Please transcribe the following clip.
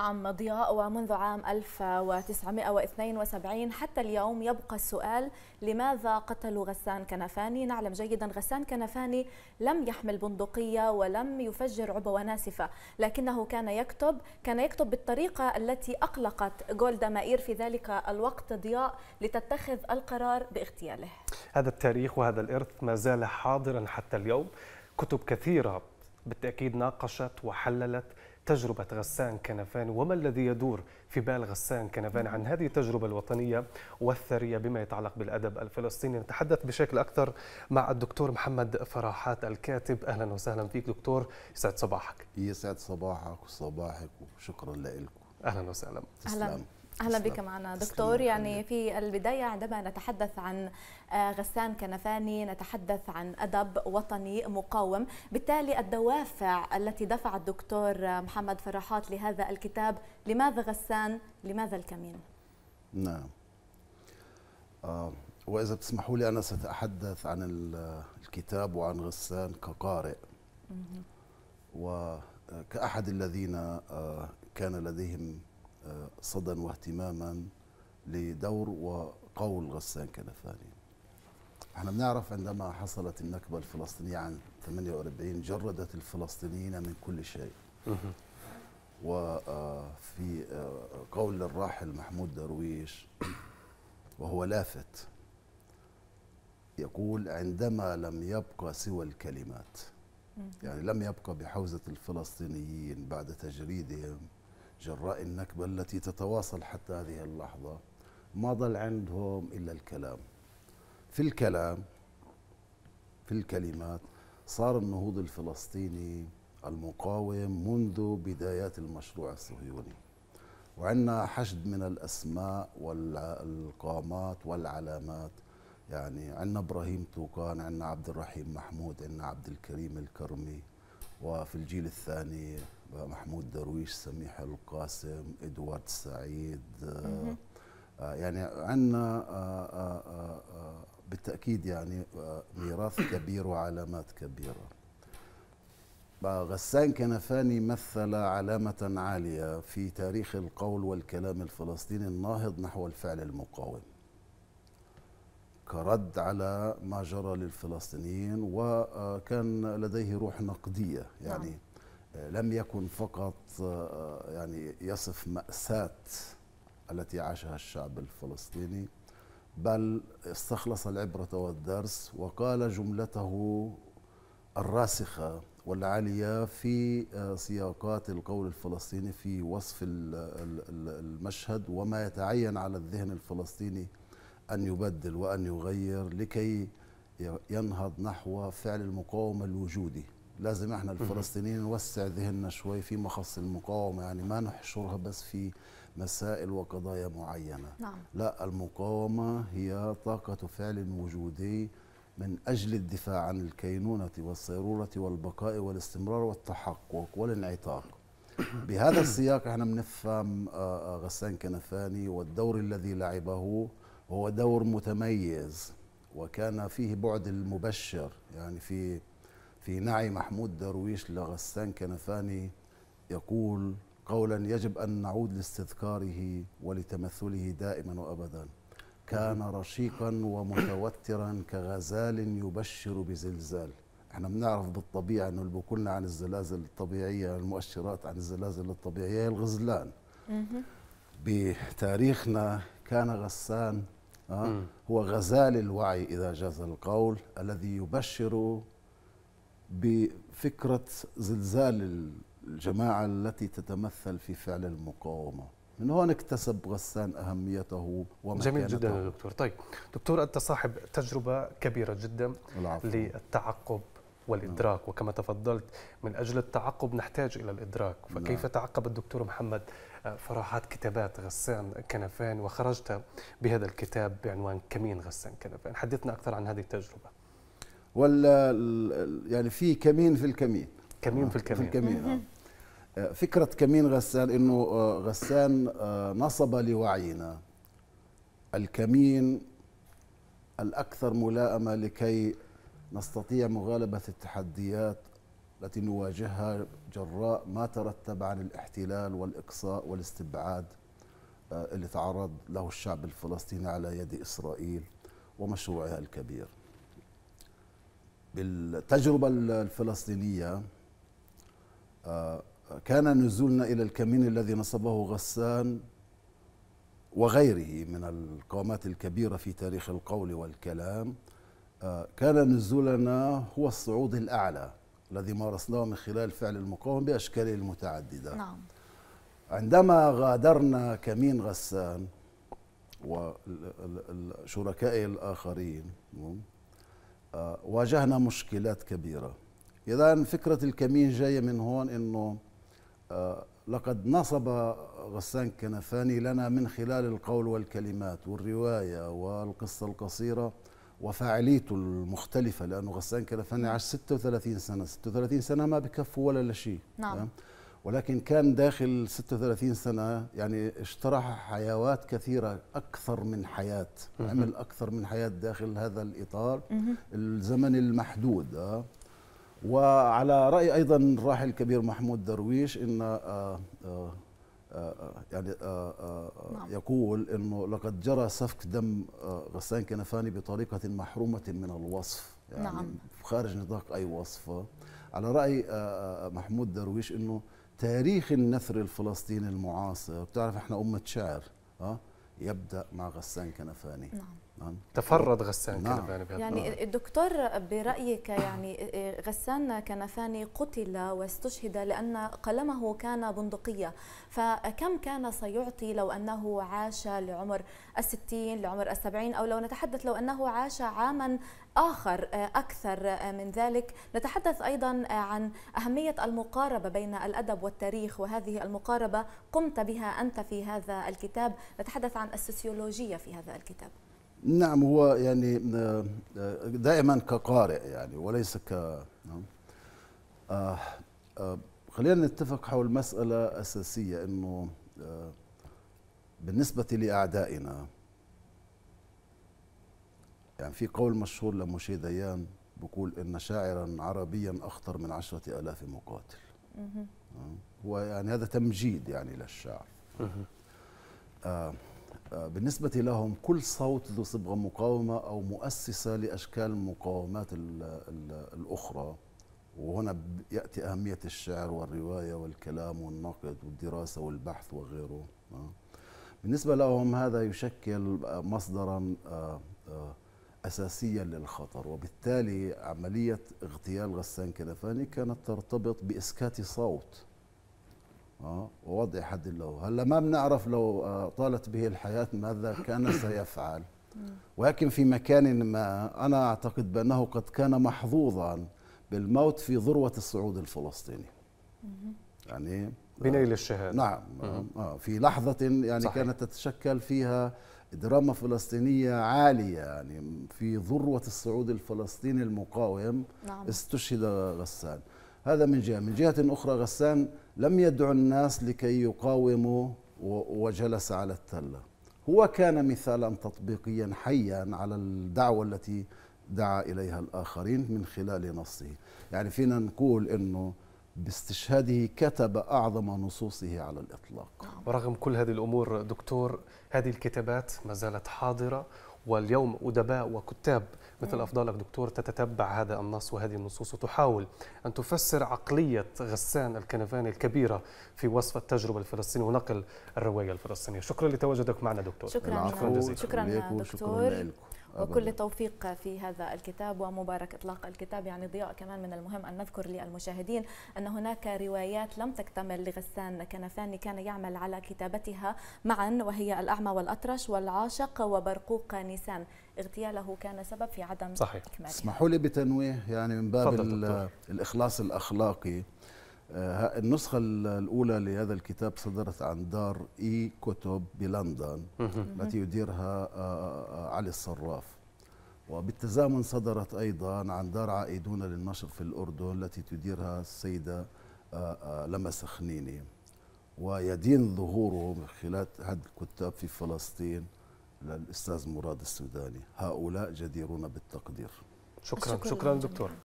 عام ضياء ومنذ عام 1972 حتى اليوم يبقى السؤال لماذا قتلوا غسان كنفاني نعلم جيدا غسان كنفاني لم يحمل بندقية ولم يفجر عبوة ناسفة لكنه كان يكتب كان يكتب بالطريقة التي أقلقت جولدا مائير في ذلك الوقت ضياء لتتخذ القرار باغتياله هذا التاريخ وهذا الإرث ما زال حاضرا حتى اليوم كتب كثيرة بالتأكيد ناقشت وحللت تجربة غسان كنفان وما الذي يدور في بال غسان كنفان عن هذه التجربة الوطنية والثرية بما يتعلق بالأدب الفلسطيني نتحدث بشكل أكثر مع الدكتور محمد فراحات الكاتب أهلا وسهلا فيك دكتور يسعد صباحك يسعد صباحك وصباحك وشكرا لكم أهلا وسهلا أهلا اهلا بك معنا دكتور يعني في البدايه عندما نتحدث عن آه، غسان كنفاني نتحدث عن ادب وطني مقاوم بالتالي الدوافع التي دفع الدكتور محمد فرحات لهذا الكتاب لماذا غسان لماذا الكمين نعم آه واذا تسمحوا لي انا ساتحدث عن آه، الكتاب وعن غسان كقارئ وكاحد آه، الذين كان لديهم صدى واهتماما لدور وقول غسان كنفاني احنا بنعرف عندما حصلت النكبة الفلسطينية عام 48 جردت الفلسطينيين من كل شيء وفي آه، آه، قول الراحل محمود درويش وهو لافت يقول عندما لم يبقى سوى الكلمات يعني لم يبقى بحوزة الفلسطينيين بعد تجريدهم جراء النكبة التي تتواصل حتى هذه اللحظة ما ضل عندهم إلا الكلام في الكلام في الكلمات صار النهوض الفلسطيني المقاوم منذ بدايات المشروع الصهيوني وعندنا حشد من الأسماء والقامات والعلامات يعني عندنا إبراهيم توكان عندنا عبد الرحيم محمود عندنا عبد الكريم الكرمي وفي الجيل الثاني محمود درويش سميح القاسم ادوارد سعيد آه، يعني عندنا آه، آه، بالتاكيد يعني ميراث كبير وعلامات كبيره غسان كنفاني مثل علامة عالية في تاريخ القول والكلام الفلسطيني الناهض نحو الفعل المقاوم كرد على ما جرى للفلسطينيين وكان لديه روح نقديه يعني نعم. لم يكن فقط آه، يعني يصف مأساة التي عاشها الشعب الفلسطيني بل استخلص العبرة والدرس وقال جملته الراسخة والعالية في آه، سياقات القول الفلسطيني في وصف المشهد وما يتعين على الذهن الفلسطيني أن يبدل وأن يغير لكي ينهض نحو فعل المقاومة الوجودي لازم احنا الفلسطينيين نوسع ذهننا شوي في مخص المقاومة يعني ما نحشرها بس في مسائل وقضايا معينة نعم. لا المقاومة هي طاقة فعل وجودي من أجل الدفاع عن الكينونة والصيرورة والبقاء والاستمرار والتحقق والانعطاف بهذا السياق احنا بنفهم آه، آه، غسان كنفاني والدور الذي لعبه هو دور متميز وكان فيه بعد المبشر يعني في في نعي محمود درويش لغسان كنفاني يقول قولا يجب أن نعود لاستذكاره ولتمثله دائما وأبدا كان رشيقا ومتوترا كغزال يبشر بزلزال احنا بنعرف بالطبيعة انه اللي بقولنا عن الزلازل الطبيعية المؤشرات عن الزلازل الطبيعية هي الغزلان بتاريخنا كان غسان آه، هو غزال الوعي إذا جاز القول الذي يبشر بفكرة زلزال الجماعة التي تتمثل في فعل المقاومة من هون اكتسب غسان أهميته ومكانته جميل جدا يا دكتور طيب دكتور أنت صاحب تجربة كبيرة جدا العفو. للتعقب والإدراك نعم. وكما تفضلت من أجل التعقب نحتاج إلى الإدراك فكيف نعم. تعقب الدكتور محمد فراحات كتابات غسان كنفان وخرجت بهذا الكتاب بعنوان كمين غسان كنفان حدثنا أكثر عن هذه التجربة ولا يعني في كمين في الكمين كمين في الكمين, آه، في الكمين. آه. آه، فكرة كمين غسان أنه غسان نصب لوعينا الكمين الأكثر ملائمة لكي نستطيع مغالبة التحديات التي نواجهها جراء ما ترتب عن الاحتلال والإقصاء والاستبعاد آه، اللي تعرض له الشعب الفلسطيني على يد إسرائيل ومشروعها الكبير بالتجربة الفلسطينية آه، كان نزولنا إلى الكمين الذي نصبه غسان وغيره من القوامات الكبيرة في تاريخ القول والكلام آه، كان نزولنا هو الصعود الأعلى الذي مارسناه من خلال فعل المقاومة بأشكاله المتعددة نعم. عندما غادرنا كمين غسان وشركائي الآخرين واجهنا مشكلات كبيرة إذا فكرة الكمين جاية من هون أنه لقد نصب غسان كنفاني لنا من خلال القول والكلمات والرواية والقصة القصيرة وفاعليته المختلفة لأنه غسان كلفاني عاش 36 سنة 36 سنة ما بكفوا ولا لشيء نعم ولكن كان داخل 36 سنة يعني اجترح حيوات كثيرة أكثر من حياة عمل أكثر من حياة داخل هذا الإطار الزمن المحدود آه. وعلى رأي أيضا الراحل الكبير محمود درويش إن آه، آه، يعني آه، آه، نعم. يقول انه لقد جرى سفك دم آه، غسان كنفاني بطريقه محرومه من الوصف يعني نعم. خارج نطاق اي وصف على راي محمود درويش انه تاريخ النثر الفلسطيني المعاصر بتعرف احنا امه شعر ها يبدا مع غسان كنفاني نعم نعم. تفرد غسان نعم. كنفاني يعني نعم. الدكتور برأيك يعني غسان كنفاني قتل واستشهد لأن قلمه كان بندقية فكم كان سيعطي لو أنه عاش لعمر الستين لعمر السبعين أو لو نتحدث لو أنه عاش عاما آخر أكثر من ذلك نتحدث أيضا عن أهمية المقاربة بين الأدب والتاريخ وهذه المقاربة قمت بها أنت في هذا الكتاب نتحدث عن السوسيولوجية في هذا الكتاب نعم هو يعني آه، دائما كقارئ يعني وليس ك نعم. آه، آه، خلينا نتفق حول مسألة أساسية أنه بالنسبة لأعدائنا يعني في قول مشهور لمشي ديان بقول إن شاعرا عربيا أخطر من عشرة ألاف مقاتل نعم. هو يعني هذا تمجيد يعني للشعر بالنسبة لهم كل صوت ذو صبغة مقاومة أو مؤسسة لأشكال المقاومات الأخرى وهنا يأتي أهمية الشعر والرواية والكلام والنقد والدراسة والبحث وغيره آه. بالنسبة لهم هذا يشكل مصدرا آه، آه، أساسيا للخطر وبالتالي عملية اغتيال غسان كنفاني كانت ترتبط بإسكات صوت اه ووضع حد له هلا ما بنعرف لو آه، طالت به الحياه ماذا كان سيفعل ولكن في مكان ما انا اعتقد بانه قد كان محظوظا بالموت في ذروه الصعود الفلسطيني يعني آه، بنيل الشهاده نعم آه،, آه في لحظه يعني صحيح. كانت تتشكل فيها دراما فلسطينيه عاليه يعني في ذروه الصعود الفلسطيني المقاوم نعم. استشهد غسان هذا من جهة من جهة أخرى غسان لم يدعو الناس لكي يقاوموا وجلس على التلة هو كان مثالا تطبيقيا حيا على الدعوة التي دعا إليها الآخرين من خلال نصه يعني فينا نقول أنه باستشهاده كتب أعظم نصوصه على الإطلاق ورغم كل هذه الأمور دكتور هذه الكتابات ما زالت حاضرة واليوم أدباء وكتاب مثل أفضالك دكتور تتتبع هذا النص وهذه النصوص وتحاول أن تفسر عقلية غسان الكنفاني الكبيرة في وصف التجربة الفلسطينية ونقل الرواية الفلسطينية شكرا لتواجدك معنا دكتور شكرا شكرا, شكرا دكتور شكرا لكم. وكل توفيق في هذا الكتاب ومبارك إطلاق الكتاب يعني ضياء كمان من المهم أن نذكر للمشاهدين أن هناك روايات لم تكتمل لغسان كنفاني كان يعمل على كتابتها معا وهي الأعمى والأطرش والعاشق وبرقوق نيسان اغتياله كان سبب في عدم صحيح اسمحوا لي بتنويه يعني من باب الإخلاص الأخلاقي آه، النسخة الأولى لهذا الكتاب صدرت عن دار إي كتب بلندن التي يديرها آه، آه، علي الصراف وبالتزامن صدرت أيضا عن دار عائدون للنشر في الأردن التي تديرها السيدة لما سخنيني ويدين ظهوره من خلال هذا الكتاب في فلسطين للأستاذ مراد السوداني هؤلاء جديرون بالتقدير شكرا شكرا, شكرا دكتور